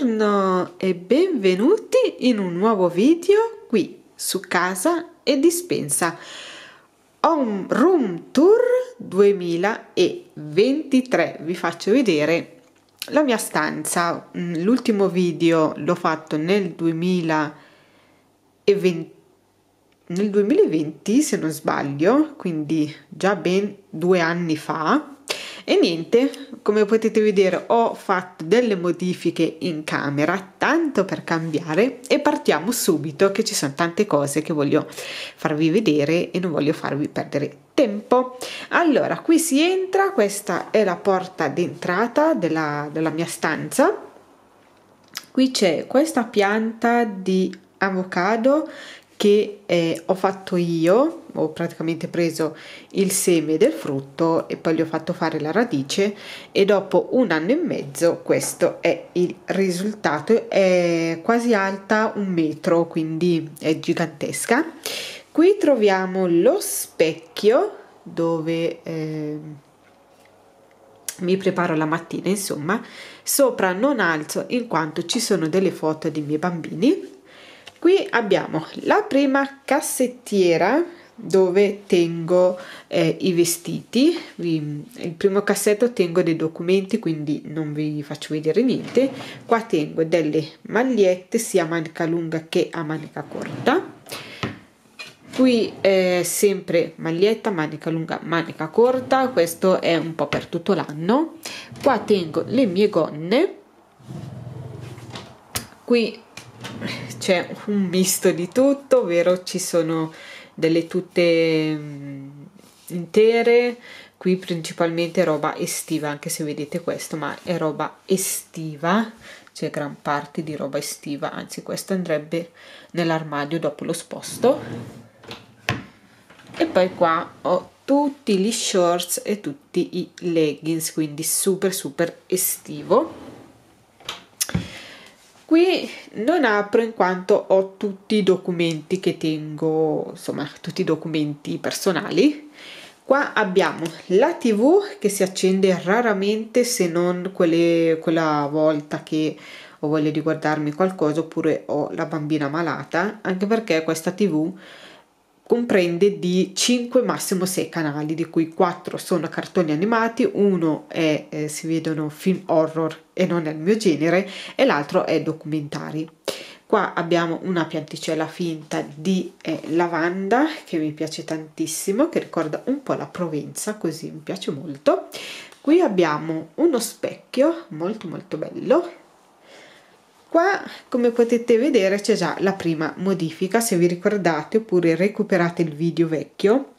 Buongiorno e benvenuti in un nuovo video qui su Casa e Dispensa Home Room Tour 2023 vi faccio vedere la mia stanza mm, l'ultimo video l'ho fatto nel 2020 nel 2020 se non sbaglio quindi già ben due anni fa e niente, come potete vedere ho fatto delle modifiche in camera, tanto per cambiare, e partiamo subito che ci sono tante cose che voglio farvi vedere e non voglio farvi perdere tempo. Allora, qui si entra, questa è la porta d'entrata della, della mia stanza. Qui c'è questa pianta di avocado che eh, ho fatto io, ho praticamente preso il seme del frutto e poi gli ho fatto fare la radice e dopo un anno e mezzo questo è il risultato, è quasi alta un metro quindi è gigantesca. Qui troviamo lo specchio dove... Eh, mi preparo la mattina, insomma, sopra non alzo in quanto ci sono delle foto dei miei bambini Qui abbiamo la prima cassettiera dove tengo eh, i vestiti, il primo cassetto tengo dei documenti quindi non vi faccio vedere niente, qua tengo delle magliette sia a manica lunga che a manica corta, qui eh, sempre maglietta, manica lunga, manica corta, questo è un po' per tutto l'anno, qua tengo le mie gonne, qui c'è un misto di tutto, ovvero ci sono delle tute mm, intere, qui principalmente roba estiva, anche se vedete questo, ma è roba estiva, c'è gran parte di roba estiva, anzi questo andrebbe nell'armadio dopo lo sposto. E poi qua ho tutti gli shorts e tutti i leggings, quindi super super estivo Qui non apro in quanto ho tutti i documenti che tengo, insomma tutti i documenti personali. Qua abbiamo la tv che si accende raramente se non quelle, quella volta che ho voglia di guardarmi qualcosa oppure ho la bambina malata, anche perché questa tv comprende di 5 massimo 6 canali di cui 4 sono cartoni animati uno è eh, si vedono film horror e non è il mio genere e l'altro è documentari qua abbiamo una pianticella finta di eh, lavanda che mi piace tantissimo che ricorda un po' la Provenza così mi piace molto qui abbiamo uno specchio molto molto bello Qua, come potete vedere, c'è già la prima modifica, se vi ricordate, oppure recuperate il video vecchio,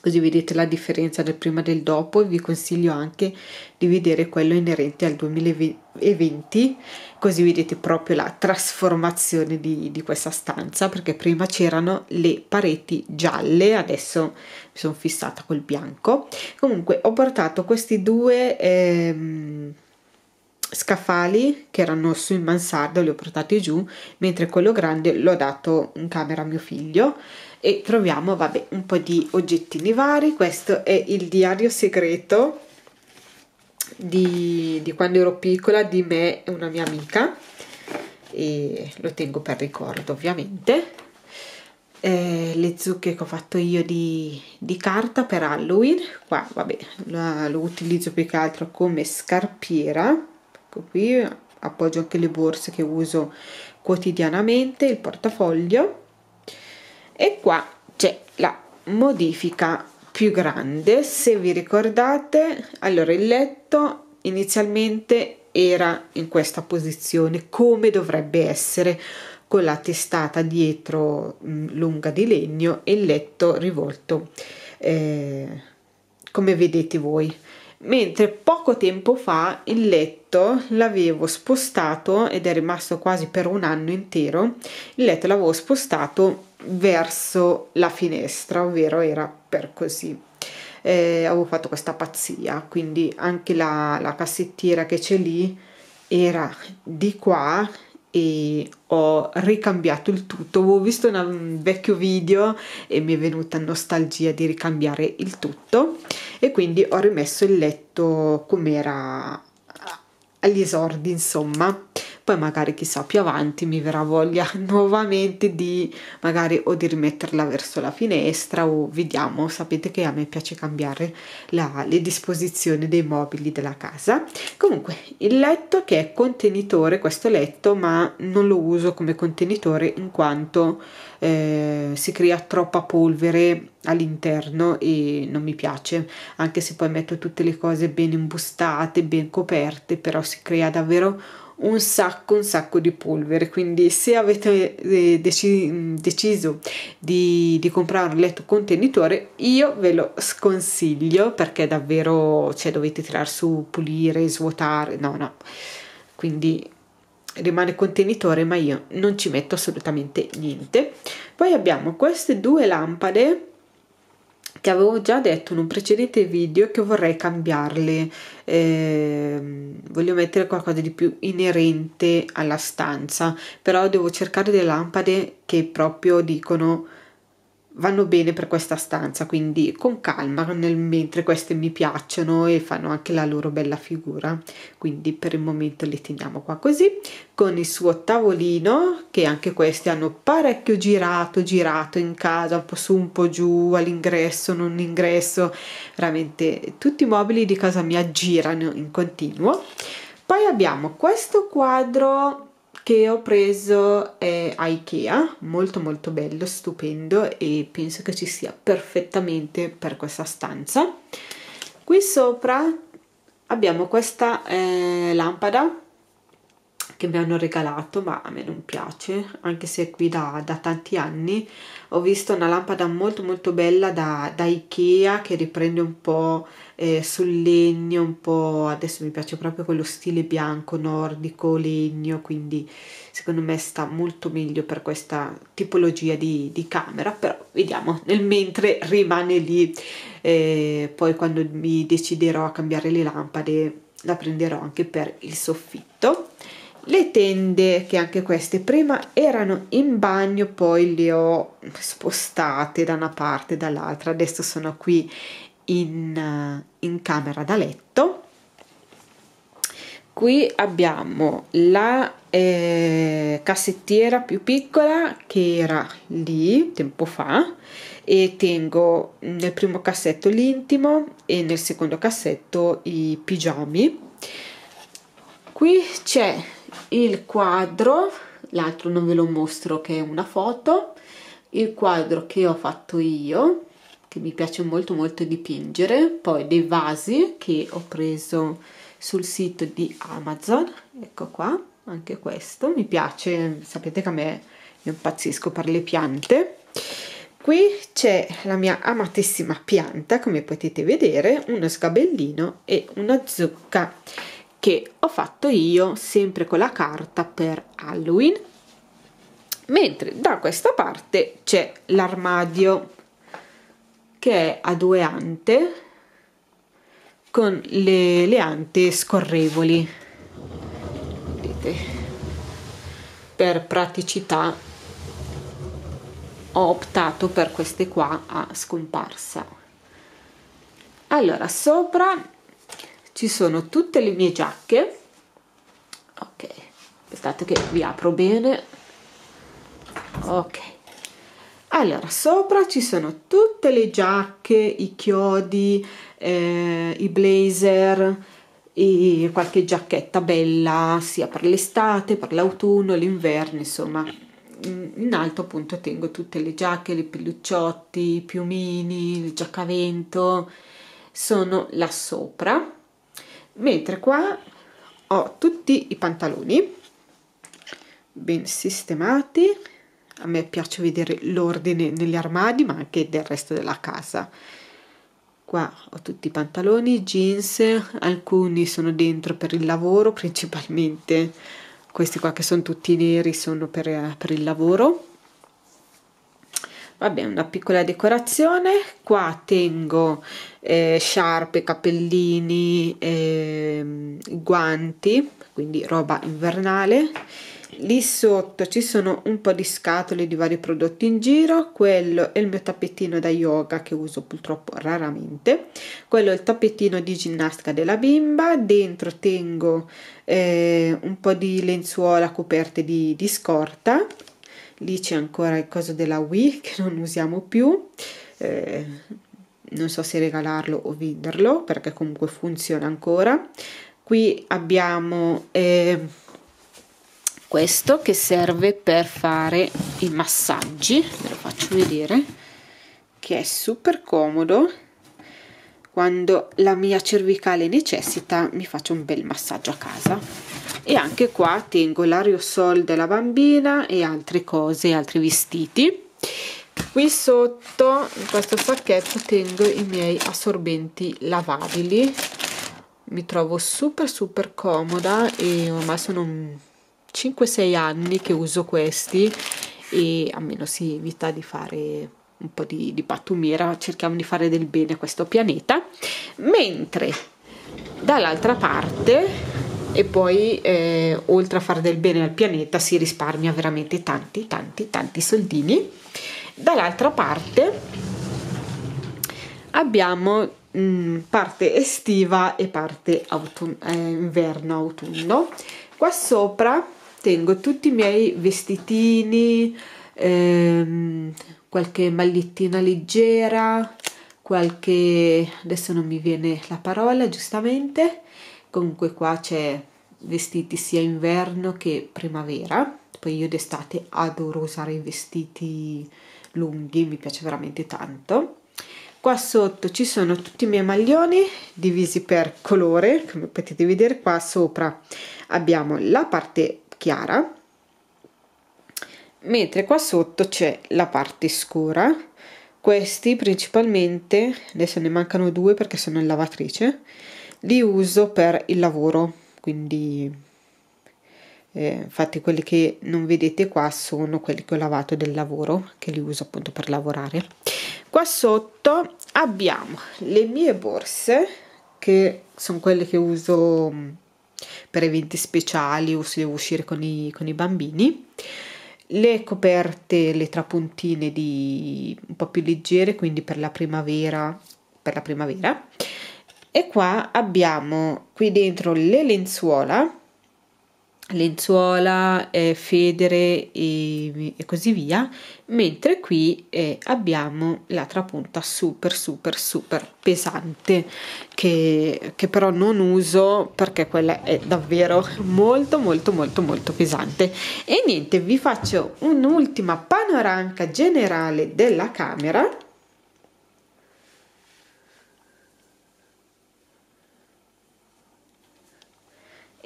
così vedete la differenza del prima e del dopo e vi consiglio anche di vedere quello inerente al 2020 così vedete proprio la trasformazione di, di questa stanza perché prima c'erano le pareti gialle adesso mi sono fissata col bianco comunque ho portato questi due ehm, scaffali che erano su in mansarda li ho portati giù mentre quello grande l'ho dato in camera a mio figlio e troviamo vabbè un po' di oggettini vari questo è il diario segreto di, di quando ero piccola di me e una mia amica e lo tengo per ricordo ovviamente eh, le zucche che ho fatto io di, di carta per Halloween qua vabbè lo, lo utilizzo più che altro come scarpiera Ecco, qui appoggio anche le borse che uso quotidianamente il portafoglio e qua c'è la modifica più grande se vi ricordate allora il letto inizialmente era in questa posizione come dovrebbe essere con la testata dietro mh, mm, lunga di legno e il letto rivolto eh, come vedete voi mentre poco tempo fa il letto l'avevo spostato ed è rimasto quasi per un anno intero, il letto l'avevo spostato verso la finestra, ovvero era per così. Eh, avevo fatto questa pazzia, quindi anche la, la cassettiera che c'è lì era di qua e ho ricambiato il tutto. Avevo visto una, un vecchio video e mi è venuta nostalgia di ricambiare il tutto e quindi ho rimesso il letto com'era agli esordi insomma poi magari chissà più avanti mi verrà voglia nuovamente di magari o di rimetterla verso la finestra o vediamo sapete che a me piace cambiare la, le disposizioni dei mobili della casa comunque il letto che è contenitore questo letto ma non lo uso come contenitore in quanto eh, si crea troppa polvere all'interno e non mi piace anche se poi metto tutte le cose ben imbustate ben coperte però si crea davvero un un sacco un sacco di polvere quindi se avete eh, deci mm, deciso di, di, comprare un letto contenitore io ve lo sconsiglio perché davvero cioè, dovete tirar su pulire svuotare no no quindi rimane contenitore ma io non ci metto assolutamente niente poi abbiamo queste due lampade che avevo già detto in un precedente video che vorrei cambiarle, eh, voglio mettere qualcosa di più inerente alla stanza, però devo cercare delle lampade che proprio dicono vanno bene per questa stanza, quindi con calma, nel mentre queste mi piacciono e fanno anche la loro bella figura. Quindi per il momento le teniamo qua così, con il suo tavolino, che anche questi hanno parecchio girato, girato in casa, un po' su, un po' giù, all'ingresso, non ingresso, veramente tutti i mobili di casa mia girano in continuo. Poi abbiamo questo quadro che ho preso è a Ikea, molto molto bello, stupendo e penso che ci sia perfettamente per questa stanza. Qui sopra abbiamo questa eh, lampada che mi hanno regalato ma a me non piace anche se è qui da, da tanti anni ho visto una lampada molto molto bella da, da Ikea che riprende un po' eh, sul legno un po' adesso mi piace proprio quello stile bianco nordico legno quindi secondo me sta molto meglio per questa tipologia di, di camera però vediamo nel mentre rimane lì eh, poi quando mi deciderò a cambiare le lampade la prenderò anche per il soffitto le tende, che anche queste prima erano in bagno, poi le ho spostate da una parte e dall'altra, adesso sono qui in, eh, in camera da letto. Qui abbiamo la eh, cassettiera più piccola che era lì tempo fa e tengo nel primo cassetto l'intimo e nel secondo cassetto i pigiami. Qui c'è il quadro l'altro non ve lo mostro che è una foto il quadro che ho fatto io che mi piace molto molto dipingere poi dei vasi che ho preso sul sito di Amazon ecco qua anche questo mi piace sapete che a me io impazzisco per le piante qui c'è la mia amatissima pianta come potete vedere uno sgabellino e una zucca che ho fatto io sempre con la carta per Halloween mentre da questa parte c'è l'armadio che è a due ante con le, le ante scorrevoli vedete per praticità ho optato per queste qua a scomparsa allora sopra ci sono tutte le mie giacche ok aspettate che vi apro bene ok allora sopra ci sono tutte le giacche i chiodi eh, i blazer e qualche giacchetta bella sia per l'estate per l'autunno l'inverno insomma mm, in alto appunto tengo tutte le giacche, le pellucciotti, i piumini, il giaccavento, sono là sopra mentre qua ho tutti i pantaloni ben sistemati a me piace vedere l'ordine negli armadi ma anche del resto della casa qua ho tutti i pantaloni jeans alcuni sono dentro per il lavoro principalmente questi qua che sono tutti neri sono per, per il lavoro vabbè una piccola decorazione qua tengo eh, sciarpe capellini eh, guanti quindi roba invernale lì sotto ci sono un po' di scatole di vari prodotti in giro quello è il mio tappetino da yoga che uso purtroppo raramente quello è il tappetino di ginnastica della bimba dentro tengo eh, un po' di lenzuola coperte di, di scorta lì c'è ancora il coso della Wii che non usiamo più eh, non so se regalarlo o venderlo perché comunque funziona ancora qui abbiamo eh, questo che serve per fare i massaggi ve lo faccio vedere che è super comodo quando la mia cervicale necessita mi faccio un bel massaggio a casa e anche qua tengo l'aerosol della bambina e altre cose, altri vestiti qui sotto in questo sacchetto tengo i miei assorbenti lavabili mi trovo super super comoda e ormai sono 5-6 anni che uso questi e almeno si evita di fare un po' di, di pattumiera cerchiamo di fare del bene a questo pianeta mentre dall'altra parte e poi eh, oltre a fare del bene al pianeta si risparmia veramente tanti tanti tanti soldini dall'altra parte abbiamo mh, mm, parte estiva e parte autunno, eh, inverno autunno qua sopra tengo tutti i miei vestitini ehm, qualche magliettina leggera qualche adesso non mi viene la parola giustamente comunque qua c'è vestiti sia inverno che primavera poi io d'estate adoro usare i vestiti lunghi mi piace veramente tanto qua sotto ci sono tutti i miei maglioni divisi per colore come potete vedere qua sopra abbiamo la parte chiara mentre qua sotto c'è la parte scura questi principalmente adesso ne mancano due perché sono in lavatrice li uso per il lavoro, quindi eh, infatti quelli che non vedete qua sono quelli che ho lavato del lavoro, che li uso appunto per lavorare. Qua sotto abbiamo le mie borse, che sono quelle che uso mm, per eventi speciali o se devo uscire con i, con i bambini le coperte, le trapuntine di un po' più leggere, quindi per la primavera, per la primavera e qua abbiamo qui dentro le lenzuola lenzuola, eh, federe e, e, così via, mentre qui eh, abbiamo la trapunta super super super pesante che, che, però non uso perché quella è davvero molto molto molto molto pesante e niente vi faccio un'ultima panoramica generale della camera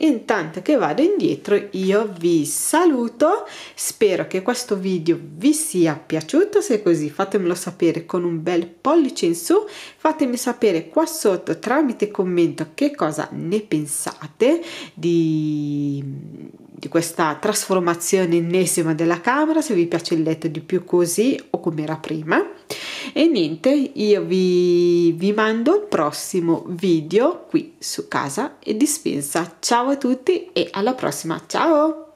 intanto che vado indietro io vi saluto spero che questo video vi sia piaciuto se è così fatemelo sapere con un bel pollice in su fatemi sapere qua sotto tramite commento che cosa ne pensate di, di questa trasformazione ennesima della camera se vi piace il letto di più così o come era prima e niente io vi, vi mando il prossimo video qui su casa e dispensa ciao a tutti e alla prossima ciao